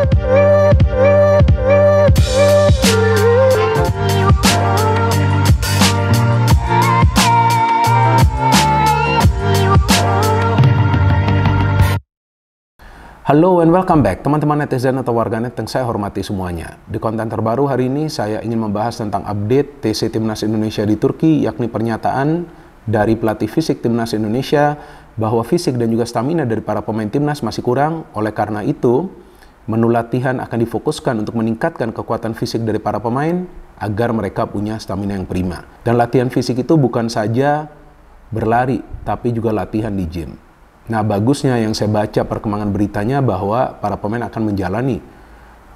Halo and welcome back teman-teman netizen atau warganet yang saya hormati semuanya. Di konten terbaru hari ini saya ingin membahas tentang update TC Timnas Indonesia di Turki yakni pernyataan dari pelatih fisik Timnas Indonesia bahwa fisik dan juga stamina dari para pemain Timnas masih kurang. Oleh karena itu, Menu latihan akan difokuskan untuk meningkatkan kekuatan fisik dari para pemain agar mereka punya stamina yang prima. Dan latihan fisik itu bukan saja berlari, tapi juga latihan di gym. Nah, bagusnya yang saya baca perkembangan beritanya bahwa para pemain akan menjalani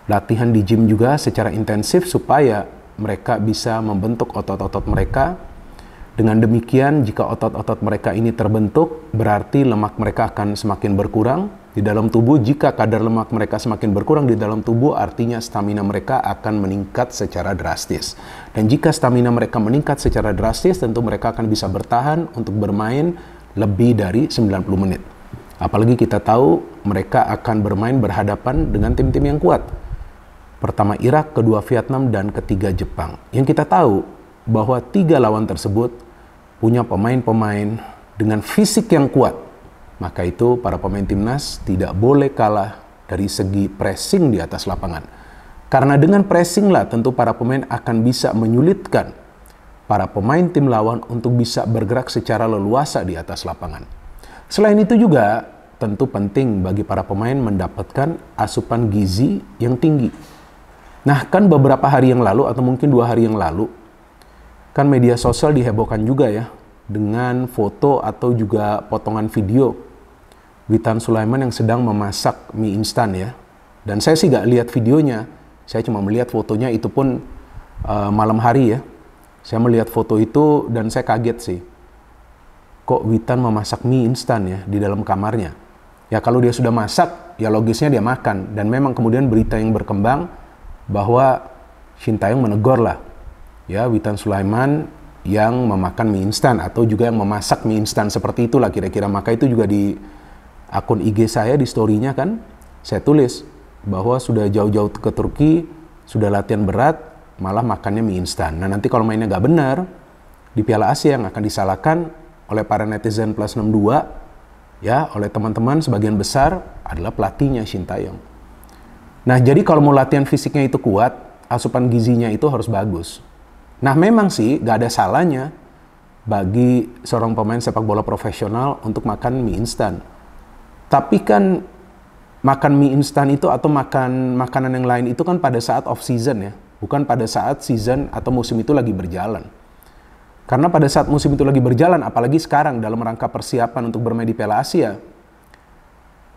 latihan di gym juga secara intensif supaya mereka bisa membentuk otot-otot mereka dengan demikian, jika otot-otot mereka ini terbentuk, berarti lemak mereka akan semakin berkurang di dalam tubuh. Jika kadar lemak mereka semakin berkurang di dalam tubuh, artinya stamina mereka akan meningkat secara drastis. Dan jika stamina mereka meningkat secara drastis, tentu mereka akan bisa bertahan untuk bermain lebih dari 90 menit. Apalagi kita tahu mereka akan bermain berhadapan dengan tim-tim yang kuat. Pertama Irak, kedua Vietnam, dan ketiga Jepang. Yang kita tahu bahwa tiga lawan tersebut punya pemain-pemain dengan fisik yang kuat, maka itu para pemain timnas tidak boleh kalah dari segi pressing di atas lapangan. Karena dengan pressing lah tentu para pemain akan bisa menyulitkan para pemain tim lawan untuk bisa bergerak secara leluasa di atas lapangan. Selain itu juga tentu penting bagi para pemain mendapatkan asupan gizi yang tinggi. Nah kan beberapa hari yang lalu atau mungkin dua hari yang lalu Kan media sosial dihebohkan juga ya dengan foto atau juga potongan video Witan Sulaiman yang sedang memasak mie instan ya. Dan saya sih gak lihat videonya, saya cuma melihat fotonya itu pun uh, malam hari ya. Saya melihat foto itu dan saya kaget sih. Kok Witan memasak mie instan ya di dalam kamarnya? Ya kalau dia sudah masak, ya logisnya dia makan. Dan memang kemudian berita yang berkembang bahwa Shin Taeyong menegur lah ya Witan Sulaiman yang memakan mie instan atau juga yang memasak mie instan seperti itulah kira-kira maka itu juga di akun IG saya di story-nya kan saya tulis bahwa sudah jauh-jauh ke Turki sudah latihan berat malah makannya mie instan nah nanti kalau mainnya nggak benar di Piala Asia yang akan disalahkan oleh para netizen plus 62 ya oleh teman-teman sebagian besar adalah pelatihnya Shin Taeyong nah jadi kalau mau latihan fisiknya itu kuat asupan gizinya itu harus bagus Nah memang sih gak ada salahnya bagi seorang pemain sepak bola profesional untuk makan mie instan. Tapi kan makan mie instan itu atau makan makanan yang lain itu kan pada saat off season ya, bukan pada saat season atau musim itu lagi berjalan. Karena pada saat musim itu lagi berjalan, apalagi sekarang dalam rangka persiapan untuk bermain di Piala Asia,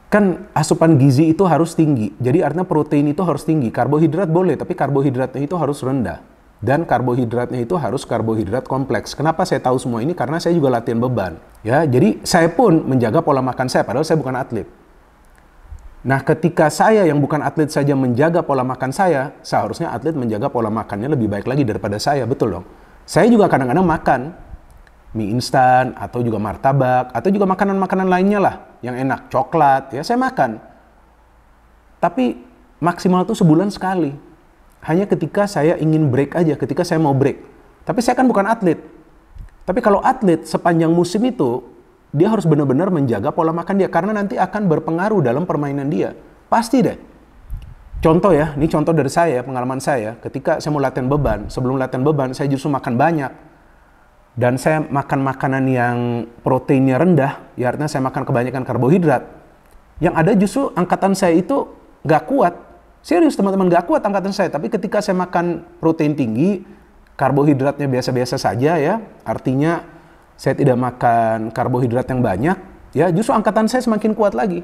kan asupan gizi itu harus tinggi. Jadi artinya protein itu harus tinggi, karbohidrat boleh, tapi karbohidratnya itu harus rendah dan karbohidratnya itu harus karbohidrat kompleks. Kenapa saya tahu semua ini? Karena saya juga latihan beban. Ya, jadi saya pun menjaga pola makan saya padahal saya bukan atlet. Nah, ketika saya yang bukan atlet saja menjaga pola makan saya, seharusnya atlet menjaga pola makannya lebih baik lagi daripada saya, betul dong? Saya juga kadang-kadang makan mie instan atau juga martabak atau juga makanan-makanan lainnya lah yang enak, coklat, ya saya makan. Tapi maksimal itu sebulan sekali hanya ketika saya ingin break aja, ketika saya mau break. Tapi saya kan bukan atlet. Tapi kalau atlet sepanjang musim itu, dia harus benar-benar menjaga pola makan dia karena nanti akan berpengaruh dalam permainan dia. Pasti deh. Contoh ya, ini contoh dari saya, pengalaman saya. Ketika saya mau latihan beban, sebelum latihan beban saya justru makan banyak. Dan saya makan makanan yang proteinnya rendah, ya artinya saya makan kebanyakan karbohidrat. Yang ada justru angkatan saya itu gak kuat, Serius teman-teman gak kuat angkatan saya, tapi ketika saya makan protein tinggi, karbohidratnya biasa-biasa saja ya. Artinya saya tidak makan karbohidrat yang banyak, ya justru angkatan saya semakin kuat lagi.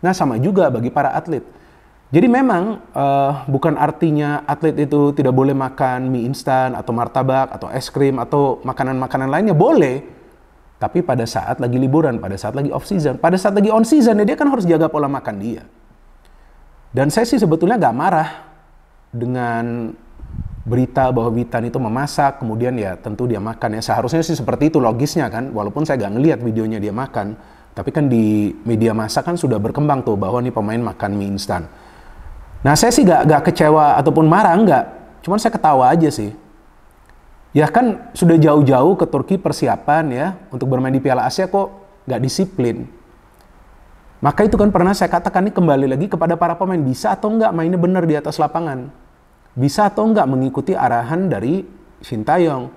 Nah sama juga bagi para atlet. Jadi memang uh, bukan artinya atlet itu tidak boleh makan mie instan atau martabak atau es krim atau makanan-makanan lainnya boleh. Tapi pada saat lagi liburan, pada saat lagi off season, pada saat lagi on season ya dia kan harus jaga pola makan dia. Dan saya sih sebetulnya nggak marah dengan berita bahwa Witan itu memasak, kemudian ya tentu dia makan ya. Seharusnya sih seperti itu logisnya kan, walaupun saya nggak ngelihat videonya dia makan. Tapi kan di media masa kan sudah berkembang tuh bahwa nih pemain makan mie instan. Nah saya sih gak, gak kecewa ataupun marah nggak, cuman saya ketawa aja sih. Ya kan sudah jauh-jauh ke Turki persiapan ya untuk bermain di Piala Asia kok gak disiplin. Maka itu kan pernah saya katakan ini kembali lagi kepada para pemain bisa atau enggak mainnya benar di atas lapangan. Bisa atau enggak mengikuti arahan dari Shin Sintayong.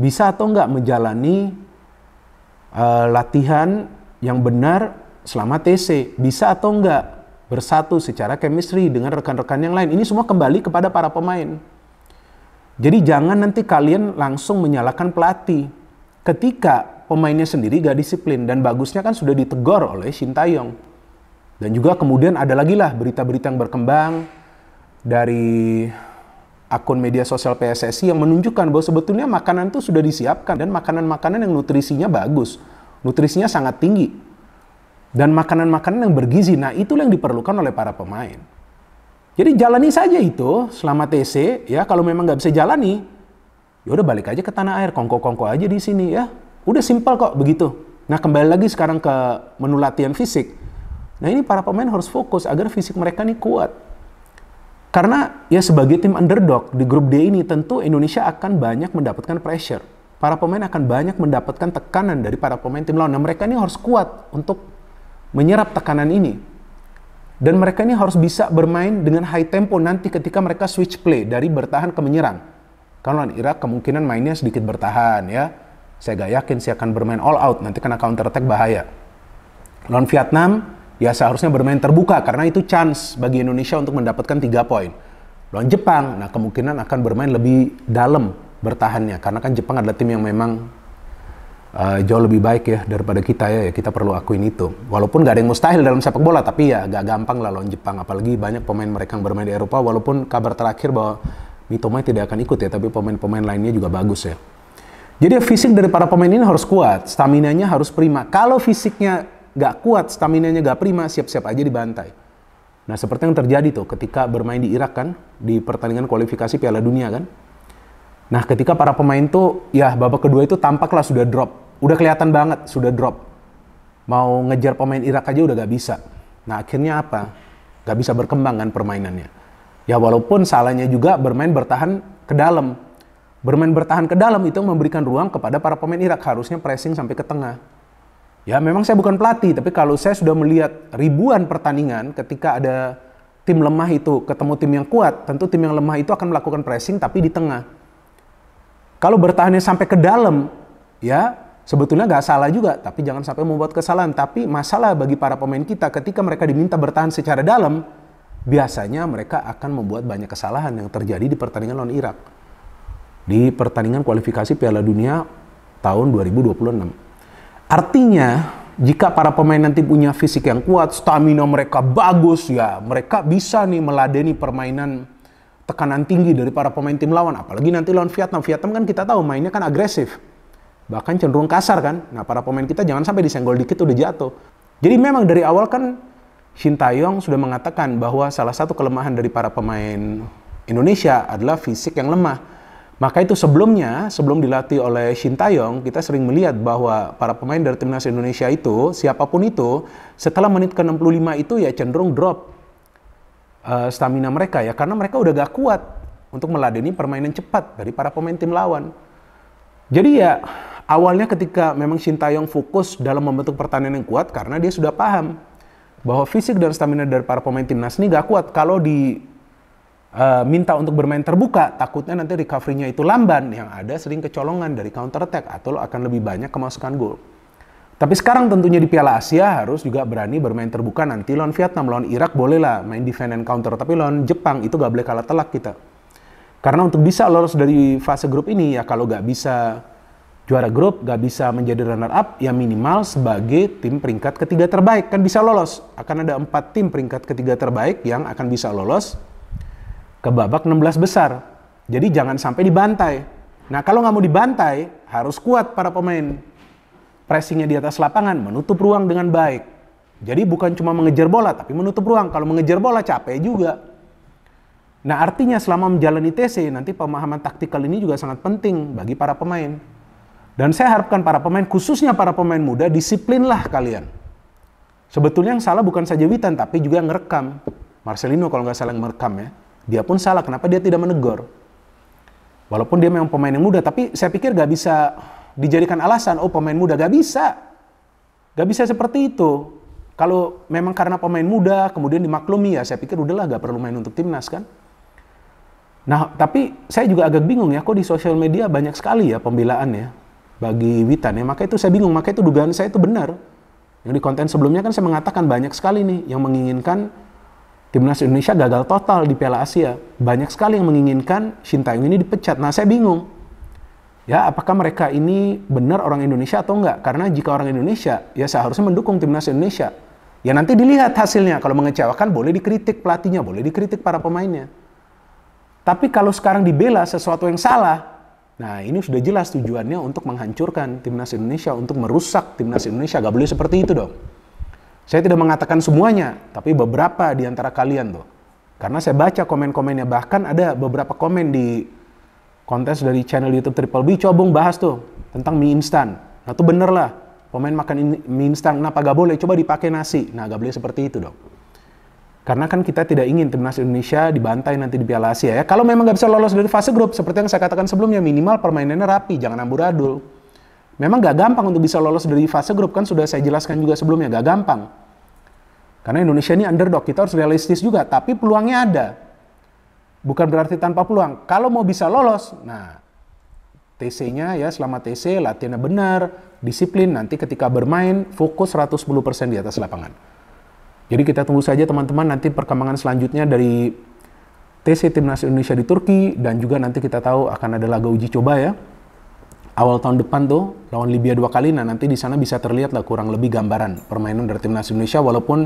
Bisa atau enggak menjalani uh, latihan yang benar selama TC. Bisa atau enggak bersatu secara chemistry dengan rekan-rekan yang lain. Ini semua kembali kepada para pemain. Jadi jangan nanti kalian langsung menyalahkan pelatih ketika pemainnya sendiri gak disiplin dan bagusnya kan sudah ditegor oleh Shin Taeyong. Dan juga kemudian ada lagi lah berita-berita yang berkembang dari akun media sosial PSSI yang menunjukkan bahwa sebetulnya makanan itu sudah disiapkan dan makanan-makanan yang nutrisinya bagus, nutrisinya sangat tinggi. Dan makanan-makanan yang bergizi, nah itulah yang diperlukan oleh para pemain. Jadi jalani saja itu selama TC, ya kalau memang nggak bisa jalani, ya udah balik aja ke tanah air, kongko-kongko aja di sini ya. Udah simpel kok begitu. Nah, kembali lagi sekarang ke menu latihan fisik. Nah, ini para pemain harus fokus agar fisik mereka nih kuat. Karena ya sebagai tim underdog di grup D ini tentu Indonesia akan banyak mendapatkan pressure. Para pemain akan banyak mendapatkan tekanan dari para pemain tim lawan. Nah, mereka ini harus kuat untuk menyerap tekanan ini. Dan mereka ini harus bisa bermain dengan high tempo nanti ketika mereka switch play dari bertahan ke menyerang kan lawan Irak kemungkinan mainnya sedikit bertahan ya. Saya gak yakin sih akan bermain all out, nanti kena counter attack bahaya. Lawan Vietnam, ya seharusnya bermain terbuka karena itu chance bagi Indonesia untuk mendapatkan 3 poin. Lawan Jepang, nah kemungkinan akan bermain lebih dalam bertahannya karena kan Jepang adalah tim yang memang uh, jauh lebih baik ya daripada kita ya. ya kita perlu akuin itu walaupun gak ada yang mustahil dalam sepak bola tapi ya gak gampang lah lawan Jepang apalagi banyak pemain mereka yang bermain di Eropa walaupun kabar terakhir bahwa Mitoma tidak akan ikut ya, tapi pemain-pemain lainnya juga bagus ya. Jadi fisik dari para pemain ini harus kuat, stamina nya harus prima. Kalau fisiknya nggak kuat, stamina nya nggak prima, siap-siap aja dibantai. Nah seperti yang terjadi tuh ketika bermain di Irak kan, di pertandingan kualifikasi Piala Dunia kan. Nah ketika para pemain tuh, ya babak kedua itu tampaklah sudah drop. Udah kelihatan banget, sudah drop. Mau ngejar pemain Irak aja udah gak bisa. Nah akhirnya apa? Gak bisa berkembang kan permainannya. Ya walaupun salahnya juga bermain bertahan ke dalam. Bermain bertahan ke dalam itu memberikan ruang kepada para pemain Irak harusnya pressing sampai ke tengah. Ya memang saya bukan pelatih, tapi kalau saya sudah melihat ribuan pertandingan ketika ada tim lemah itu ketemu tim yang kuat, tentu tim yang lemah itu akan melakukan pressing tapi di tengah. Kalau bertahannya sampai ke dalam, ya sebetulnya nggak salah juga, tapi jangan sampai membuat kesalahan. Tapi masalah bagi para pemain kita ketika mereka diminta bertahan secara dalam, biasanya mereka akan membuat banyak kesalahan yang terjadi di pertandingan lawan Irak. Di pertandingan kualifikasi Piala Dunia tahun 2026. Artinya, jika para pemain nanti punya fisik yang kuat, stamina mereka bagus, ya mereka bisa nih meladeni permainan tekanan tinggi dari para pemain tim lawan. Apalagi nanti lawan Vietnam. Vietnam kan kita tahu mainnya kan agresif. Bahkan cenderung kasar kan. Nah para pemain kita jangan sampai disenggol dikit udah jatuh. Jadi memang dari awal kan Shin Taeyong sudah mengatakan bahwa salah satu kelemahan dari para pemain Indonesia adalah fisik yang lemah. Maka itu sebelumnya, sebelum dilatih oleh Shin Taeyong, kita sering melihat bahwa para pemain dari timnas Indonesia itu, siapapun itu, setelah menit ke-65 itu ya cenderung drop uh, stamina mereka ya, karena mereka udah gak kuat untuk meladeni permainan cepat dari para pemain tim lawan. Jadi ya, awalnya ketika memang Shin Taeyong fokus dalam membentuk pertahanan yang kuat karena dia sudah paham bahwa fisik dan stamina dari para pemain timnas ini gak kuat kalau di uh, minta untuk bermain terbuka takutnya nanti recovery-nya itu lamban yang ada sering kecolongan dari counter attack atau akan lebih banyak kemasukan gol. Tapi sekarang tentunya di Piala Asia harus juga berani bermain terbuka nanti lawan Vietnam, lawan Irak bolehlah main defend and counter tapi lawan Jepang itu gak boleh kalah telak kita. Karena untuk bisa lolos dari fase grup ini ya kalau gak bisa juara grup gak bisa menjadi runner up yang minimal sebagai tim peringkat ketiga terbaik kan bisa lolos akan ada empat tim peringkat ketiga terbaik yang akan bisa lolos ke babak 16 besar jadi jangan sampai dibantai nah kalau nggak mau dibantai harus kuat para pemain pressingnya di atas lapangan menutup ruang dengan baik jadi bukan cuma mengejar bola tapi menutup ruang kalau mengejar bola capek juga Nah artinya selama menjalani TC nanti pemahaman taktikal ini juga sangat penting bagi para pemain. Dan saya harapkan para pemain, khususnya para pemain muda, disiplinlah kalian. Sebetulnya yang salah bukan saja Witan, tapi juga yang ngerekam. Marcelino kalau nggak salah yang merekam ya. Dia pun salah, kenapa dia tidak menegur? Walaupun dia memang pemain yang muda, tapi saya pikir nggak bisa dijadikan alasan, oh pemain muda, nggak bisa. Nggak bisa seperti itu. Kalau memang karena pemain muda, kemudian dimaklumi ya, saya pikir udahlah nggak perlu main untuk timnas kan. Nah, tapi saya juga agak bingung ya, kok di sosial media banyak sekali ya pembelaan ya bagi Witan ya. Maka itu saya bingung, maka itu dugaan saya itu benar. Yang di konten sebelumnya kan saya mengatakan banyak sekali nih yang menginginkan timnas Indonesia gagal total di Piala Asia. Banyak sekali yang menginginkan Shin Taeyong ini dipecat. Nah, saya bingung. Ya, apakah mereka ini benar orang Indonesia atau enggak? Karena jika orang Indonesia, ya seharusnya mendukung timnas Indonesia. Ya nanti dilihat hasilnya. Kalau mengecewakan boleh dikritik pelatihnya, boleh dikritik para pemainnya. Tapi kalau sekarang dibela sesuatu yang salah, Nah, ini sudah jelas tujuannya untuk menghancurkan timnas Indonesia, untuk merusak timnas Indonesia. Gak boleh seperti itu dong. Saya tidak mengatakan semuanya, tapi beberapa di antara kalian tuh. Karena saya baca komen-komennya, bahkan ada beberapa komen di kontes dari channel YouTube Triple B, coba bahas tuh tentang mie instan. Nah, itu bener lah. Pemain makan mie instan, kenapa gak boleh? Coba dipakai nasi. Nah, gak boleh seperti itu dong. Karena kan kita tidak ingin timnas Indonesia dibantai nanti di Piala Asia ya. Kalau memang nggak bisa lolos dari fase grup, seperti yang saya katakan sebelumnya, minimal permainannya rapi, jangan amburadul. Memang nggak gampang untuk bisa lolos dari fase grup, kan sudah saya jelaskan juga sebelumnya, nggak gampang. Karena Indonesia ini underdog, kita harus realistis juga, tapi peluangnya ada. Bukan berarti tanpa peluang. Kalau mau bisa lolos, nah TC-nya ya selama TC latihannya benar, disiplin nanti ketika bermain fokus 110% di atas lapangan. Jadi kita tunggu saja teman-teman nanti perkembangan selanjutnya dari TC Timnas Indonesia di Turki dan juga nanti kita tahu akan ada laga uji coba ya. Awal tahun depan tuh lawan Libya dua kali nah nanti di sana bisa terlihat lah kurang lebih gambaran permainan dari Timnas Indonesia walaupun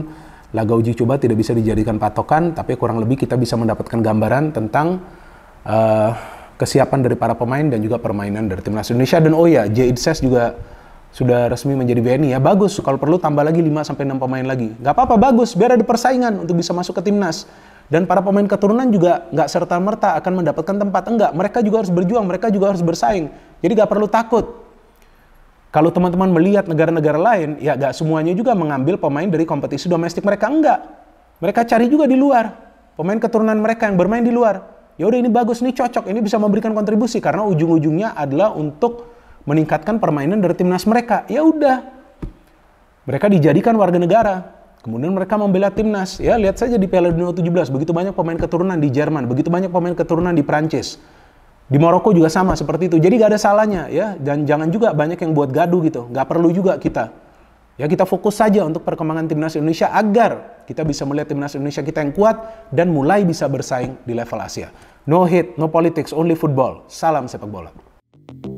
laga uji coba tidak bisa dijadikan patokan tapi kurang lebih kita bisa mendapatkan gambaran tentang uh, kesiapan dari para pemain dan juga permainan dari Timnas Indonesia dan oh ya J. juga sudah resmi menjadi BNI ya bagus kalau perlu tambah lagi 5 sampai 6 pemain lagi nggak apa-apa bagus biar ada persaingan untuk bisa masuk ke timnas dan para pemain keturunan juga nggak serta merta akan mendapatkan tempat enggak mereka juga harus berjuang mereka juga harus bersaing jadi nggak perlu takut kalau teman-teman melihat negara-negara lain ya nggak semuanya juga mengambil pemain dari kompetisi domestik mereka enggak mereka cari juga di luar pemain keturunan mereka yang bermain di luar ya udah ini bagus nih cocok ini bisa memberikan kontribusi karena ujung-ujungnya adalah untuk meningkatkan permainan dari timnas mereka. Ya udah, mereka dijadikan warga negara. Kemudian mereka membela timnas. Ya, lihat saja di Piala Dunia 17 begitu banyak pemain keturunan di Jerman, begitu banyak pemain keturunan di Prancis. Di Maroko juga sama seperti itu. Jadi gak ada salahnya ya. Dan jangan juga banyak yang buat gaduh gitu. Gak perlu juga kita. Ya kita fokus saja untuk perkembangan timnas Indonesia agar kita bisa melihat timnas Indonesia kita yang kuat dan mulai bisa bersaing di level Asia. No hate, no politics, only football. Salam sepak bola.